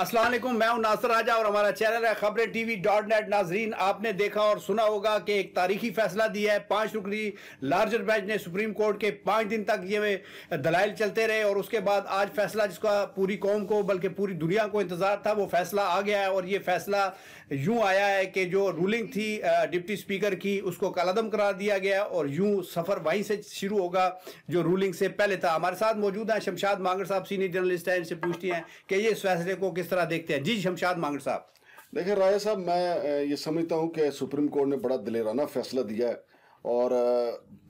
असलम मैं हूं नासर राजा और हमारा चैनल है खबरें टीवी डॉट नेट नाजरीन आपने देखा और सुना होगा कि एक तारीखी फैसला दिया है पांच रुकनी लार्जर बेंच ने सुप्रीम कोर्ट के पांच दिन तक ये दलाइल चलते रहे और उसके बाद आज फैसला जिसका पूरी कौम को बल्कि पूरी दुनिया को इंतजार था वो फैसला आ गया है और ये फैसला यूं आया है कि जो रूलिंग थी डिप्टी स्पीकर की उसको कलदम करार दिया गया और यूं सफर वहीं से शुरू होगा जो रूलिंग से पहले था हमारे साथ मौजूद हैं शमशाद मांगर साहब सीनियर जर्नलिस्ट हैं इनसे पूछती हैं कि ये इस फैसले को किस तरह देखते हैं जी शमशाद मांगड़ साहब देखिए राय साहब मैं ये समझता हूँ कि सुप्रीम कोर्ट ने बड़ा दिलेराना फैसला दिया है और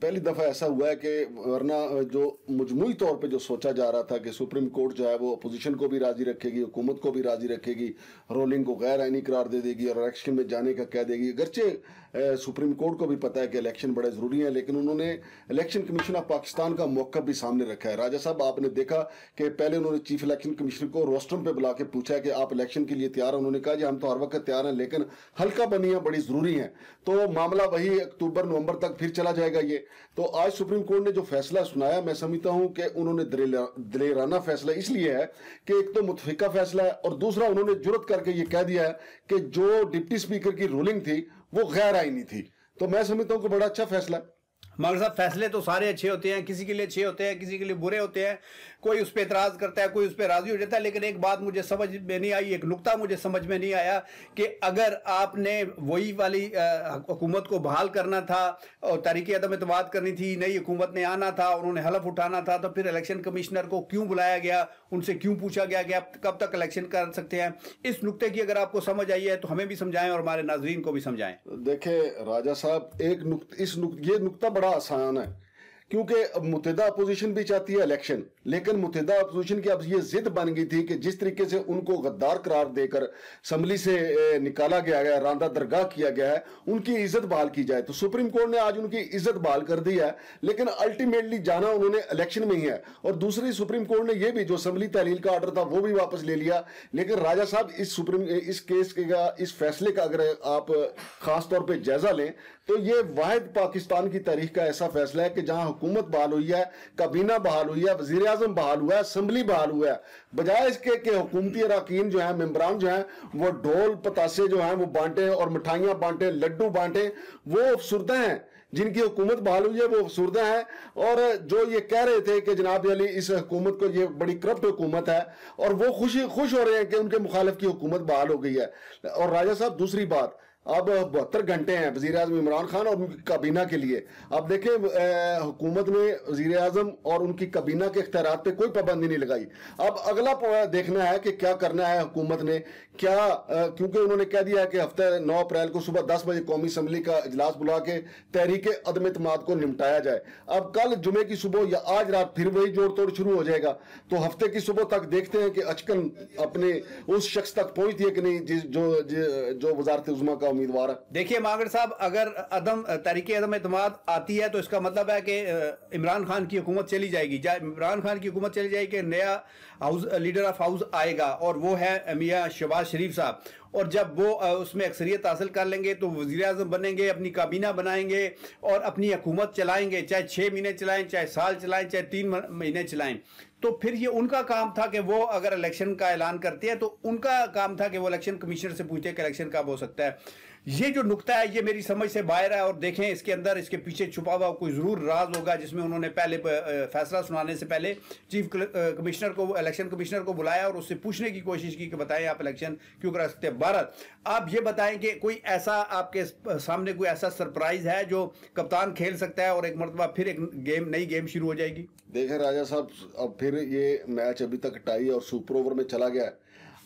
पहली दफ़ा ऐसा हुआ है कि वरना जो मजमू तौर पे जो सोचा जा रहा था कि सुप्रीम कोर्ट जो है वो अपोजिशन को भी राज़ी रखेगी हुकूमत को भी राज़ी रखेगी रोलिंग को गैर आइनी करार दे देगी और इलेक्शन में जाने का कह देगी अगरचे सुप्रीम कोर्ट को भी पता है कि इलेक्शन बड़े ज़रूरी हैं लेकिन उन्होंने इलेक्शन कमीशन ऑफ पाकिस्तान का मौक़ भी सामने रखा है राजा साहब आपने देखा कि पहले उन्होंने चीफ इलेक्शन कमीशन को रोस्टम पर बुला के पूछा कि आप इलेक्शन के लिए तैयार हैं उन्होंने कहा कि हम तो हर वक्त तैयार हैं लेकिन हल्का बनियाँ बड़ी ज़रूरी हैं तो मामला वही अक्टूबर नवंबर तक फिर चला जाएगा ये तो आज सुप्रीम कोर्ट ने जो फैसला सुनाया मैं समझता हूं कि उन्होंने दलेराना फैसला इसलिए है कि एक तो मुतफिका फैसला है और दूसरा उन्होंने जरूरत करके ये कह दिया है कि जो डिप्टी स्पीकर की रूलिंग थी वो गैर आईनी थी तो मैं समझता हूं कि बड़ा अच्छा फैसला है मगर साहब फैसले तो सारे अच्छे होते हैं किसी के लिए अच्छे होते हैं किसी के लिए बुरे होते हैं कोई उस पर इतराज करता है कोई उस पर राज़ी हो जाता है लेकिन एक बात मुझे समझ में नहीं आई एक नुकता मुझे समझ में नहीं आया कि अगर आपने वही वाली हुकूमत को बहाल करना था और तरीके अदम इतवाद तो करनी थी नई हुकूमत ने आना था उन्होंने हलफ उठाना था तो फिर इलेक्शन कमिश्नर को क्यों बुलाया गया उनसे क्यों पूछा गया कि आप कब तक इलेक्शन कर सकते हैं इस नुकते की अगर आपको समझ आई है तो हमें भी समझाएं और हमारे नाजरीन को भी समझाएं देखे राजा साहब एक नुक, इस नुक, ये नुकता बड़ा आसान है क्योंकि मुतदा अपोजिशन भी चाहती है इलेक्शन लेकिन मुतहदा अपोजिशन की अब ये जिद बन गई थी कि जिस तरीके से उनको गद्दार करार देकर असम्बली से निकाला गया है रांदा दरगाह किया गया है उनकी इज्जत बहाल की जाए तो सुप्रीम कोर्ट ने आज उनकी इज्जत बहाल कर दी है लेकिन अल्टीमेटली जाना उन्होंने इलेक्शन में ही है और दूसरी सुप्रीम कोर्ट ने यह भी जो असम्बली तहलील का ऑर्डर था वो भी वापस ले लिया लेकिन राजा साहब इस सुप्रीम इस केस का इस फैसले का अगर आप खास तौर पर जायजा लें तो ये वाहिद पाकिस्तान की तारीख का ऐसा फैसला है कि जहां हुकूमत बहाल हुई है काबीना बहाल हुई है वजीर अजम बहाल हुआ है असम्बली बहाल हुआ है बजाय इसके कि हुकूमती अरकान जो है मम्बरान जो हैं वो ढोल पतासे जो हैं वो बांटे और मिठाइयाँ बांटे लड्डू बांटे वो अफसरदा हैं जिनकी हुकूमत बहाल हुई है वो अफसरदा हैं और जो ये कह रहे थे कि जनाब अली इस हुकूमत को ये बड़ी करप्ट हुकूमत है और वो खुशी खुश हो रहे हैं कि उनके मुखालफ की हुकूमत बहाल हो गई है और राजा साहब दूसरी बात अब बहत्तर घंटे हैं वजी अजम इमरान खान और उनकी काबीना के लिए अब देखें हुकूमत ने वजी अजम और उनकी काबीना के अख्तियार पर कोई पाबंदी नहीं लगाई अब अगला देखना है कि क्या करना है हुकूमत ने क्या क्योंकि उन्होंने कह दिया है कि हफ्ते नौ अप्रैल को सुबह दस बजे कौमी असम्बली का अजलास बुला के तहरीक अदम अतमाद को निपटाया जाए अब कल जुमे की सुबह या आज रात फिर वही जोड़ तोड़ शुरू हो जाएगा तो हफ्ते की सुबह तक देखते हैं कि अचकन अपने उस शख्स तक पहुँचती है कि नहीं जिस जो जो वजारत उजमा का उम्मीदवार देखिए मागर साहब अगर अदम तरीके अदम एतम आती है तो इसका मतलब है कि इमरान खान की हुकूमत चली जाएगी जा, इमरान खान की हुकूमत चली जाएगी नया हाउस लीडर ऑफ हाउस आएगा और वो है मियाँ शहबाज शरीफ साहब और जब वो उसमें अक्सरियत हासिल कर लेंगे तो वजी अजम बनेंगे अपनी काबीना बनाएंगे और अपनी हकूमत चलाएंगे चाहे छः महीने चलाएं चाहे साल चलाएं चाहे तीन महीने चलाएं तो फिर ये उनका काम था कि वो अगर इलेक्शन का ऐलान करते हैं तो उनका काम था कि वो इलेक्शन कमीशनर से पूछे कि इलेक्शन कब हो सकता है ये जो नुकता है ये मेरी समझ से बाहर है और देखें इसके अंदर इसके पीछे छुपा हुआ कोई ज़रूर राज होगा जिसमें उन्होंने पहले फैसला सुनाने से पहले चीफ कमिश्नर को इलेक्शन कमिश्नर को बुलाया और उससे पूछने की कोशिश की कि बताएं आप इलेक्शन क्यों करा सकते हैं भारत आप ये बताएं कि कोई ऐसा आपके सामने कोई ऐसा सरप्राइज है जो कप्तान खेल सकता है और एक मरतबा फिर एक गेम नई गेम शुरू हो जाएगी देखें राजा साहब अब फिर ये मैच अभी तक टाई और सुपर ओवर में चला गया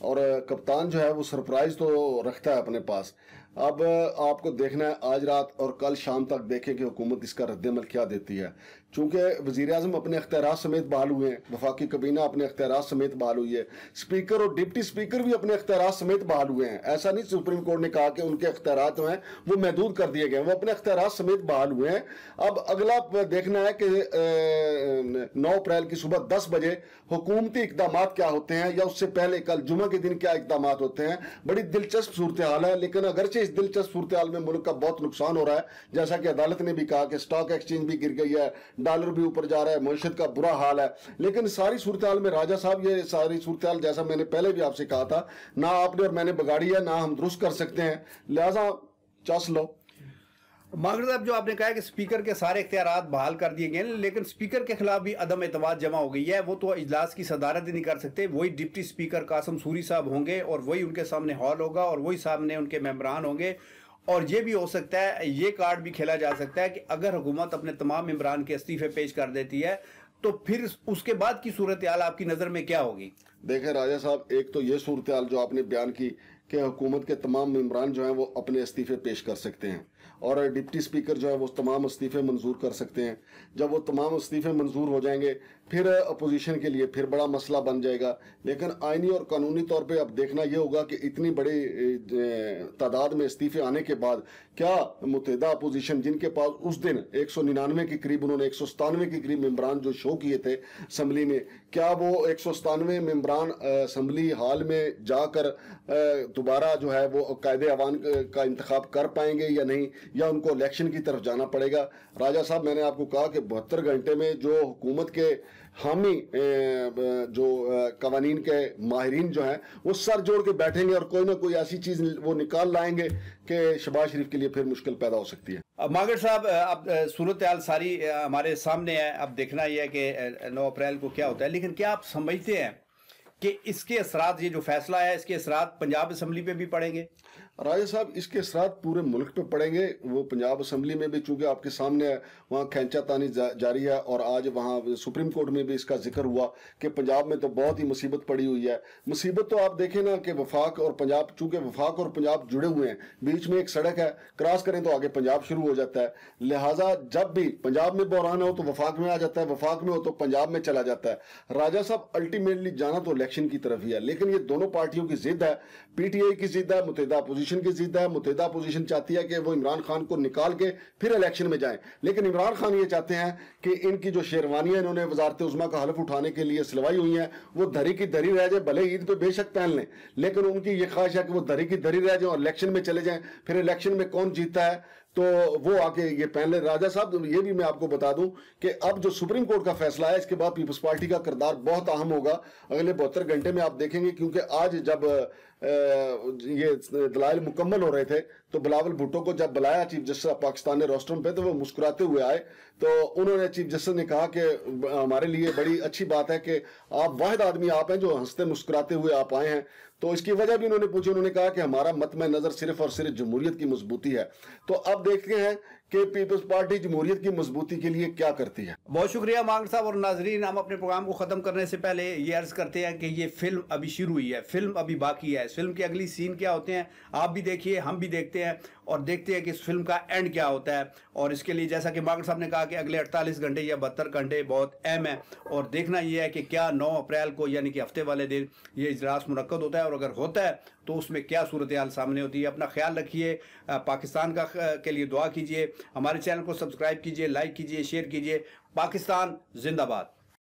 और कप्तान जो है वो सरप्राइज तो रखता है अपने पास अब आपको देखना है आज रात और कल शाम तक देखें कि हुकूमत इसका रद्दमल क्या देती है चूंकि वजीर अजम अपने अख्तियार समेत बहाल हुए हैं वफाकी कबीना अपने अख्तियार समेत बहाल हुई है स्पीकर और डिप्टी स्पीकर भी अपने अख्तियार समेत बहाल हुए हैं ऐसा नहीं सुप्रीम कोर्ट ने कहा कि उनके अख्तियार जो हैं वो महदूद कर दिए गए हैं वो अपने अख्तियार समेत बहाल हुए हैं अब अगला देखना है कि नौ अप्रैल की सुबह दस बजे हुकूमती इकदाम क्या होते हैं या उससे पहले कल जुमे के दिन क्या इकदाम होते हैं बड़ी दिलचस्प सूरत हाल है लेकिन अगरचे इस दिलचस्प सूरत हाल में मुल्क का बहुत नुकसान हो रहा है जैसा कि अदालत ने भी कहा कि स्टॉक एक्सचेंज भी गिर गई है डॉलर भी ऊपर जा रहा है मीशत का बुरा हाल है लेकिन सारी सूरत में राजा साहब ये सारी सूरत जैसा मैंने पहले भी आपसे कहा था ना आपने और मैंने बिगाड़ी है ना हम दुरुस्त कर सकते हैं लिहाजा चस लो मागर साहब जो आपने कहा कि स्पीकर के सारे इख्तियार बहाल कर दिए गए हैं लेकिन स्पीकर के खिलाफ भी अदम एतवाद जमा हो गई है वो तो इजलास की सदारत ही नहीं कर सकते वही डिप्टी स्पीकर कासम सूरी साहब होंगे और वही उनके सामने हॉल होगा और वही सामने उनके मेम्बरान होंगे और ये भी हो सकता है ये कार्ड भी खेला जा सकता है कि अगर हुकूमत अपने तमाम इमरान के इस्तीफे पेश कर देती है तो फिर उसके बाद की सूरत आपकी नज़र में क्या होगी देखे राजा साहब एक तो ये सूरत जो आपने बयान की कि हुकूमत के तमाम मम्बरान जो हैं वो अपने इस्तीफ़े पेश कर सकते हैं और डिप्टी स्पीकर जो है वो तमाम इस्तीफ़े मंजूर कर सकते हैं जब वो तमाम इस्तीफ़े मंजूर हो जाएंगे फिर अपोजिशन के लिए फिर बड़ा मसला बन जाएगा लेकिन आइनी और कानूनी तौर पर अब देखना यह होगा कि इतनी बड़ी तादाद में इस्तीफ़े आने के बाद क्या मुतहदा अपोजिशन जिनके पास उस दिन एक सौ निन्यानवे के करीब उन्होंने एक सौ सतानवे के करीब मम्बरान जो शो किए थे असम्बली में क्या वो एक सौ सतानवे मम्बरान असम्बली हाल में जाकर दोबारा जो है वो कायद अवान का इंतखब कर पाएंगे या नहीं या उनको इलेक्शन की तरफ जाना पड़ेगा राजा साहब मैंने आपको कहा कि बहत्तर घंटे में जो हुकूमत के हामी जो कवानीन के माहरीन जो हैं वो सर जोड़ के बैठेंगे और कोई ना कोई ऐसी चीज़ वो निकाल लाएंगे कि शबाज शरीफ के लिए फिर मुश्किल पैदा हो सकती है अब मागर साहब अब सूरत हाल सारी हमारे सामने है अब देखना यह है कि नौ अप्रैल को क्या होता है लेकिन क्या आप समझते हैं कि इसके असरात ये जो फैसला है इसके असरा पंजाब असम्बली पे भी पड़ेंगे राजा साहब इसके साथ पूरे मुल्क पे पड़ेंगे वो पंजाब असम्बली में भी चूंकि आपके सामने है वहाँ तानी जा, जारी है और आज वहाँ सुप्रीम कोर्ट में भी इसका जिक्र हुआ कि पंजाब में तो बहुत ही मुसीबत पड़ी हुई है मुसीबत तो आप देखें ना कि वफाक और पंजाब चूंकि वफाक और पंजाब जुड़े हुए हैं बीच में एक सड़क है क्रॉस करें तो आगे पंजाब शुरू हो जाता है लिहाजा जब भी पंजाब में बहरान हो तो वफाक में आ जाता है वफाक में हो तो पंजाब में चला जाता है राजा साहब अल्टीमेटली जाना तो इलेक्शन की तरफ ही है लेकिन ये दोनों पार्टियों की जिद है पीटीआई की जिद है मुतहदा अपोजिशन अपोजिशन की जिद है मुतहदा अपोजिशन चाहती है कि वो इमरान खान को निकाल के फिर इलेक्शन में जाएं लेकिन इमरान खान ये चाहते हैं कि इनकी जो शेरवानियाँ इन्होंने वजारत उजमा का हलफ उठाने के लिए सिलवाई हुई हैं वो धरी की धरी रह जाए भले ईद पर बेशक पहन लें लेकिन उनकी ये ख्वाहिश है कि वो धरी की धरी रह जाए और इलेक्शन में चले जाएँ फिर इलेक्शन में कौन जीतता है तो वो आके ये पहले राजा साहब तो ये भी मैं आपको बता दूं कि अब जो सुप्रीम कोर्ट का फैसला है इसके बाद पीपल्स पार्टी का किरदार बहुत अहम होगा अगले बहत्तर घंटे में आप देखेंगे क्योंकि आज जब ये दलाइल मुकम्मल हो रहे थे तो बिलावल भुट्टो को जब बुलाया चीफ जस्टिस ऑफ पाकिस्तान ने रोस्टम पे तो वो मुस्कुराते हुए आए तो उन्होंने चीफ जस्टिस ने कहा कि हमारे लिए बड़ी अच्छी बात है कि आप वाहिद आदमी आप हैं जो हंसते मुस्कुराते हुए आप आए हैं तो इसकी वजह भी उन्होंने पूछी उन्होंने कहा कि हमारा मत में नज़र सिर्फ और सिर्फ जमहूरियत की मजबूती है तो अब देखते हैं कि पीपल्स पार्टी जमहूरियत की मजबूती के लिए क्या करती है बहुत शुक्रिया मांग साहब और नाजरीन हम अपने प्रोग्राम को ख़त्म करने से पहले ये अर्ज़ करते हैं कि ये फिल्म अभी शुरू हुई है फिल्म अभी बाकी है फिल्म के अगली सीन क्या होते हैं आप भी देखिए हम भी देखते हैं और देखते हैं कि इस फिल्म का एंड क्या होता है और इसके लिए जैसा कि मागर साहब ने कहा कि अगले 48 घंटे या बहत्तर घंटे बहुत अहम है और देखना यह है कि क्या 9 अप्रैल को यानी कि हफ्ते वाले दिन ये इजलास मनक़द होता है और अगर होता है तो उसमें क्या सूरत हाल सामने होती है अपना ख्याल रखिए पाकिस्तान का के लिए दुआ कीजिए हमारे चैनल को सब्सक्राइब कीजिए लाइक कीजिए शेयर कीजिए पाकिस्तान जिंदाबाद